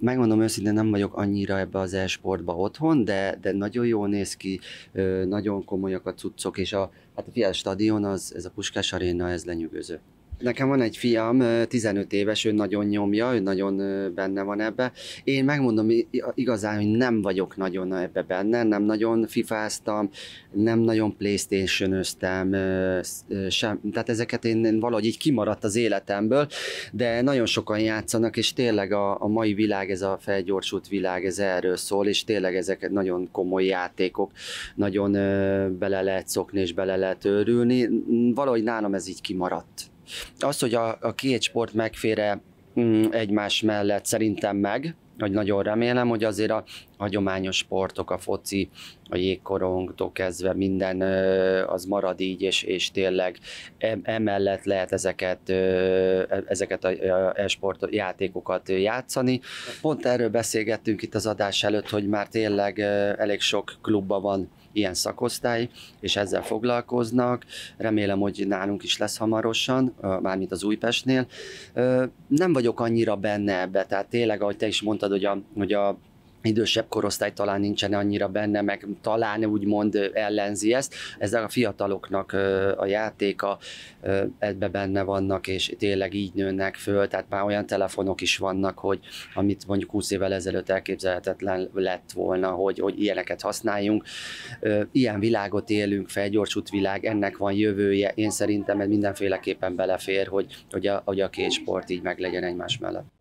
Megmondom őszintén, nem vagyok annyira ebbe az e-sportba otthon, de, de nagyon jól néz ki, nagyon komolyak a cuccok, és a, hát a fiatal Stadion, az, ez a Puskás Aréna, ez lenyűgöző. Nekem van egy fiam, 15 éves, ő nagyon nyomja, ő nagyon benne van ebbe. Én megmondom igazán, hogy nem vagyok nagyon ebbe benne, nem nagyon fifáztam, nem nagyon playstation sem, tehát ezeket én valahogy így kimaradt az életemből, de nagyon sokan játszanak, és tényleg a, a mai világ, ez a felgyorsult világ, ez erről szól, és tényleg ezek nagyon komoly játékok, nagyon bele lehet szokni és bele lehet őrülni. Valahogy nálam ez így kimaradt. Az, hogy a, a két sport megfére mm, egymás mellett szerintem meg, hogy nagyon remélem, hogy azért a hagyományos sportok, a foci, a jégkorongtól kezdve minden az marad így, és, és tényleg emellett lehet ezeket, e, ezeket a e-sport játékokat játszani. Pont erről beszélgettünk itt az adás előtt, hogy már tényleg elég sok klubban van ilyen szakosztály, és ezzel foglalkoznak. Remélem, hogy nálunk is lesz hamarosan, mármint az Újpestnél. Nem vagyok annyira benne ebbe, tehát tényleg, ahogy te is mondtad, hogy a, hogy a idősebb korosztály talán nincsen annyira benne, meg talán úgymond ellenzi ezt. Ezzel a fiataloknak a játéka ebbe benne vannak, és tényleg így nőnek föl, tehát már olyan telefonok is vannak, hogy amit mondjuk 20 évvel ezelőtt elképzelhetetlen lett volna, hogy, hogy ilyeneket használjunk. Ilyen világot élünk fel, világ, ennek van jövője. Én szerintem ez mindenféleképpen belefér, hogy, hogy a, hogy a két sport így meg legyen egymás mellett.